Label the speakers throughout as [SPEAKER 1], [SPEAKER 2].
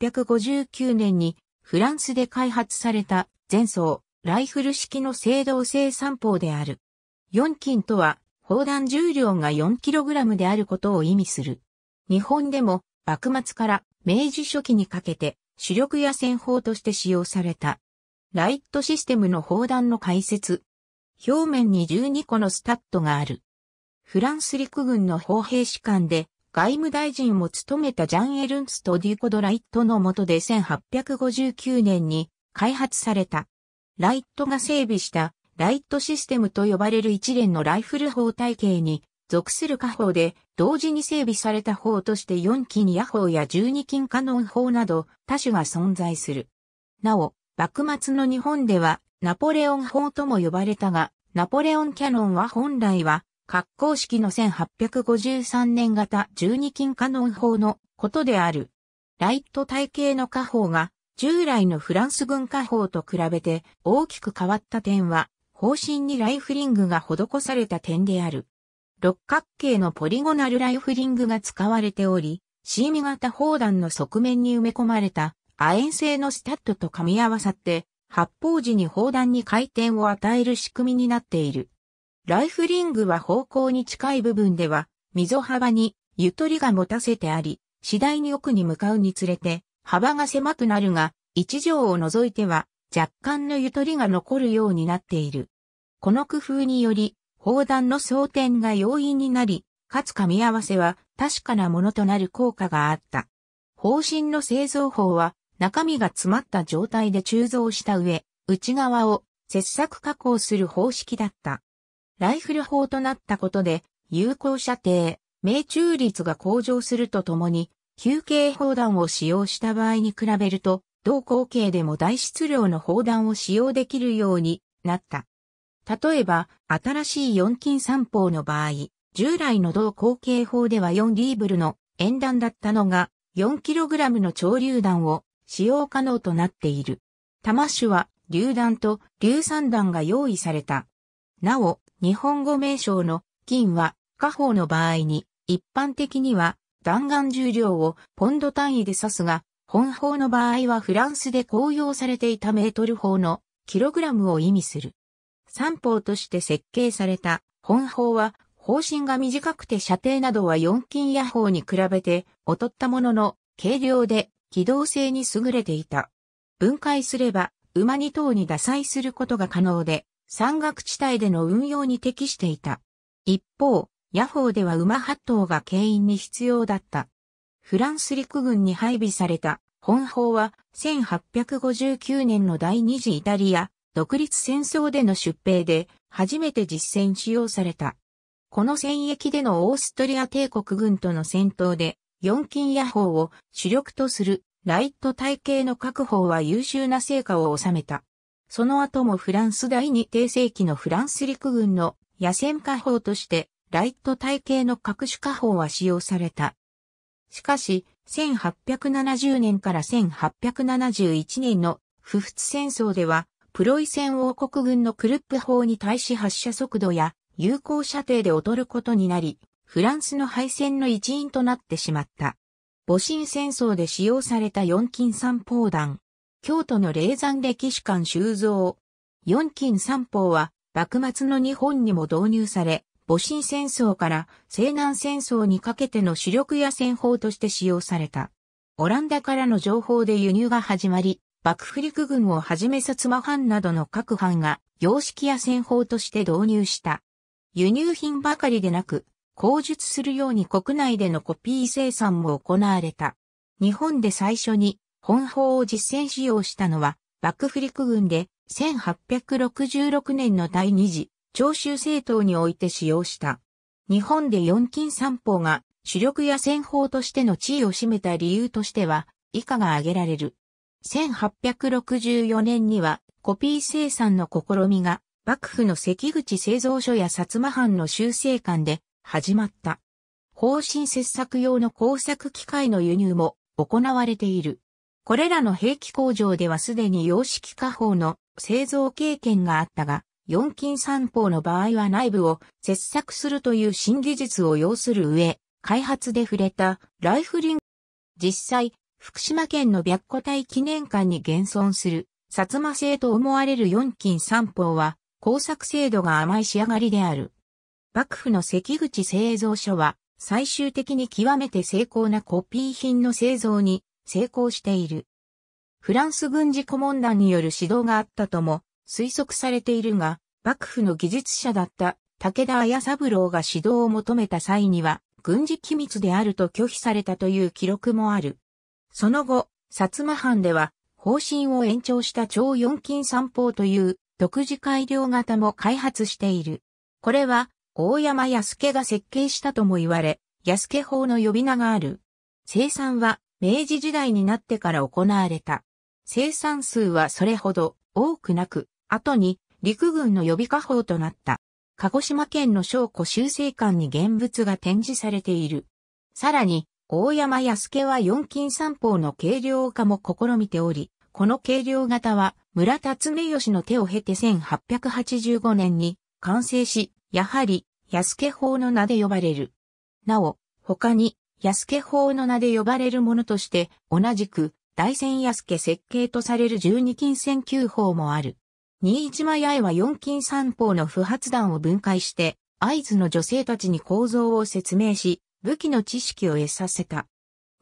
[SPEAKER 1] 1859年にフランスで開発された前奏、ライフル式の制動性三砲である。4金とは砲弾重量が 4kg であることを意味する。日本でも幕末から明治初期にかけて主力や戦砲として使用された。ライトシステムの砲弾の解説。表面に12個のスタッドがある。フランス陸軍の砲兵士官で外務大臣も務めたジャン・エルンスト・デュコド・ライットの下で1859年に開発された。ライットが整備したライットシステムと呼ばれる一連のライフル砲体系に属する火砲で同時に整備された砲として4機に野砲や12金カノン砲など多種が存在する。なお、幕末の日本ではナポレオン砲とも呼ばれたが、ナポレオンキャノンは本来は格好式の1853年型12金カノン砲のことである。ライト体系の火砲が従来のフランス軍火砲と比べて大きく変わった点は、方針にライフリングが施された点である。六角形のポリゴナルライフリングが使われており、シーミ型砲弾の側面に埋め込まれた亜鉛製のスタッドと噛み合わさって、発砲時に砲弾に回転を与える仕組みになっている。ライフリングは方向に近い部分では、溝幅にゆとりが持たせてあり、次第に奥に向かうにつれて、幅が狭くなるが、一条を除いては、若干のゆとりが残るようになっている。この工夫により、砲弾の装填が容易になり、かつ噛み合わせは確かなものとなる効果があった。方針の製造法は、中身が詰まった状態で鋳造した上、内側を切削加工する方式だった。ライフル砲となったことで、有効射程、命中率が向上するとともに、球形砲弾を使用した場合に比べると、同口径でも大質量の砲弾を使用できるようになった。例えば、新しい四金三砲の場合、従来の同口径砲では4リーブルの円弾だったのが、4kg の潮流弾を使用可能となっている。玉種は、榴弾と硫酸弾が用意された。なお、日本語名称の金は、下方の場合に、一般的には弾丸重量をポンド単位で指すが、本法の場合はフランスで公用されていたメートル法のキログラムを意味する。三法として設計された本法は方針が短くて射程などは四金野法に比べて劣ったものの軽量で機動性に優れていた。分解すれば馬に等に打砕することが可能で山岳地帯での運用に適していた。一方、ヤホーでは馬8頭が牽引に必要だった。フランス陸軍に配備された本砲は1859年の第二次イタリア独立戦争での出兵で初めて実戦使用された。この戦役でのオーストリア帝国軍との戦闘で四金野砲を主力とするライト体系の確保は優秀な成果を収めた。その後もフランス第二帝世紀のフランス陸軍の野戦火砲として、ライト体系の各種火砲は使用された。しかし、1870年から1871年の不仏戦争では、プロイセン王国軍のクルップ砲に対し発射速度や有効射程で劣ることになり、フランスの敗戦の一因となってしまった。戊辰戦争で使用された四金三砲弾、京都の霊山歴史館収蔵。四金三宝は、幕末の日本にも導入され、戊辰戦争から西南戦争にかけての主力や戦法として使用された。オランダからの情報で輸入が始まり、幕府陸軍をはじめ薩摩藩などの各藩が様式や戦法として導入した。輸入品ばかりでなく、口述するように国内でのコピー生産も行われた。日本で最初に本法を実践使用したのは、幕府陸軍で1866年の第二次徴収政党において使用した。日本で四金三法が主力や戦法としての地位を占めた理由としては、以下が挙げられる。1864年にはコピー生産の試みが幕府の関口製造所や薩摩藩の修正館で始まった。方針切削用の工作機械の輸入も行われている。これらの兵器工場ではすでに洋式火砲の製造経験があったが、四金三砲の場合は内部を切削するという新技術を要する上、開発で触れたライフリング。実際、福島県の白虎隊記念館に現存する、薩摩製と思われる四金三砲は、工作精度が甘い仕上がりである。幕府の関口製造所は、最終的に極めて精巧なコピー品の製造に成功している。フランス軍事顧問団による指導があったとも推測されているが、幕府の技術者だった武田綾三郎が指導を求めた際には、軍事機密であると拒否されたという記録もある。その後、薩摩藩では、方針を延長した超四金三法という独自改良型も開発している。これは、大山康家が設計したとも言われ、安家法の呼び名がある。生産は、明治時代になってから行われた。生産数はそれほど多くなく、後に陸軍の予備火砲となった。鹿児島県の商庫修正館に現物が展示されている。さらに、大山康家は四金三宝の軽量化も試みており、この軽量型は村辰巳義の手を経て1885年に完成し、やはり安家法の名で呼ばれる。なお、他に安家法の名で呼ばれるものとして、同じく、大仙安家設計とされる十二金線九法もある。新島八重は四金三法の不発弾を分解して、合図の女性たちに構造を説明し、武器の知識を得させた。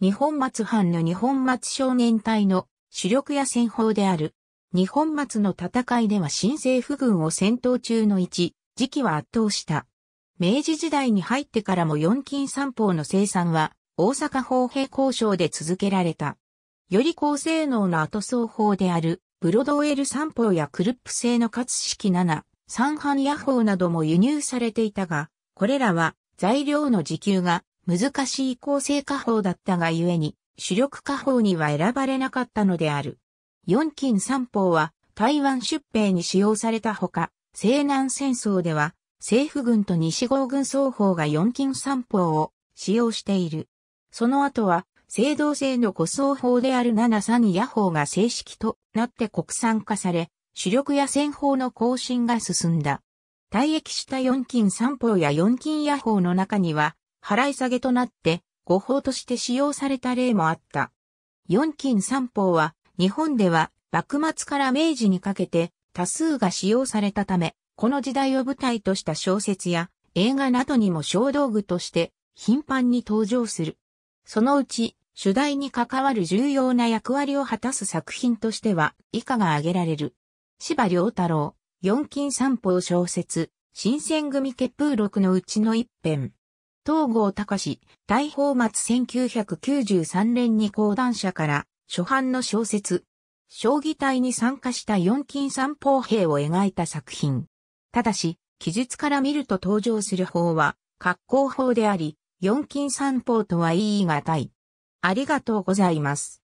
[SPEAKER 1] 日本松藩の日本松少年隊の主力や戦法である。日本松の戦いでは新政府軍を戦闘中の一時期は圧倒した。明治時代に入ってからも四金三宝の生産は、大阪法兵交渉で続けられた。より高性能の後奏法である、ブロドウェル三宝やクルップ製の活式7、三半野法なども輸入されていたが、これらは材料の時給が難しい構成加法だったがゆえに、主力加法には選ばれなかったのである。四金三宝は台湾出兵に使用されたほか、西南戦争では政府軍と西郷軍双方が四金三法を使用している。その後は、制度制の五双法である七三野法が正式となって国産化され、主力や戦法の更新が進んだ。退役した四金三法や四金野法の中には、払い下げとなって、誤法として使用された例もあった。四金三法は、日本では、幕末から明治にかけて、多数が使用されたため、この時代を舞台とした小説や映画などにも小道具として頻繁に登場する。そのうち主題に関わる重要な役割を果たす作品としては以下が挙げられる。芝良太郎、四金三宝小説、新選組結風録のうちの一編。東郷隆、大宝松1993年に講談社から初版の小説、将棋隊に参加した四金三宝兵を描いた作品。ただし、記述から見ると登場する法は、格好法であり、四金三法とは言い難い。ありがとうございます。